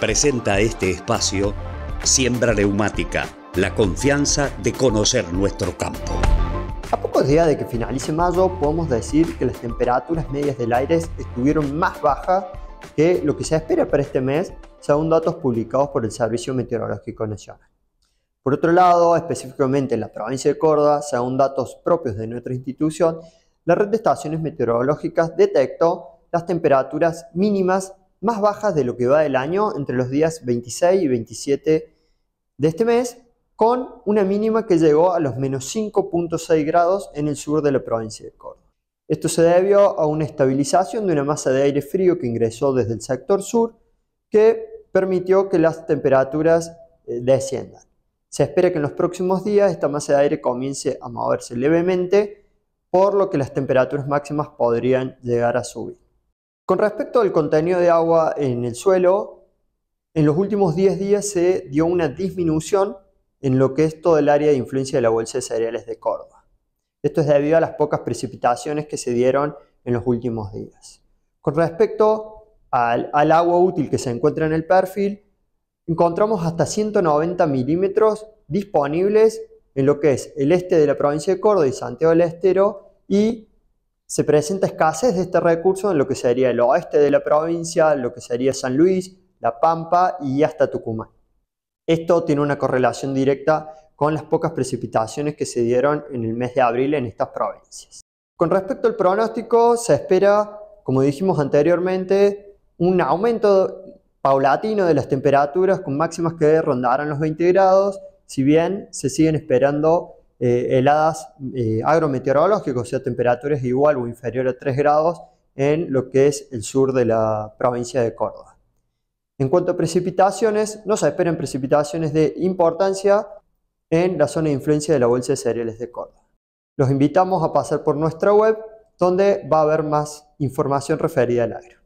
Presenta este espacio Siembra Neumática, la confianza de conocer nuestro campo. A pocos días de que finalice mayo, podemos decir que las temperaturas medias del aire estuvieron más bajas que lo que se espera para este mes, según datos publicados por el Servicio Meteorológico Nacional. Por otro lado, específicamente en la provincia de Córdoba, según datos propios de nuestra institución, la red de estaciones meteorológicas detectó las temperaturas mínimas más bajas de lo que va el año entre los días 26 y 27 de este mes, con una mínima que llegó a los menos 5.6 grados en el sur de la provincia de Córdoba. Esto se debió a una estabilización de una masa de aire frío que ingresó desde el sector sur, que permitió que las temperaturas eh, desciendan. Se espera que en los próximos días esta masa de aire comience a moverse levemente, por lo que las temperaturas máximas podrían llegar a subir. Con respecto al contenido de agua en el suelo, en los últimos 10 días se dio una disminución en lo que es todo el área de influencia de la bolsa de cereales de Córdoba. Esto es debido a las pocas precipitaciones que se dieron en los últimos días. Con respecto al, agua útil que se encuentra en el perfil, encontramos hasta 190 milímetros disponibles en lo que es el este de la provincia de Córdoba y Santiago del Estero y se presenta escasez de este recurso en lo que sería el oeste de la provincia, lo que sería San Luis, La Pampa y hasta Tucumán. Esto tiene una correlación directa con las pocas precipitaciones que se dieron en el mes de abril en estas provincias. Con respecto al pronóstico, se espera, como dijimos anteriormente, un aumento paulatino de las temperaturas con máximas que rondarán los 20 grados, si bien se siguen esperando eh, heladas eh, agrometeorológicas, o sea, temperaturas igual o inferior a 3 grados en lo que es el sur de la provincia de Córdoba. En cuanto a precipitaciones, no se esperan precipitaciones de importancia en la zona de influencia de la Bolsa de Cereales de Córdoba. Los invitamos a pasar por nuestra web, donde va a haber más información referida al aire.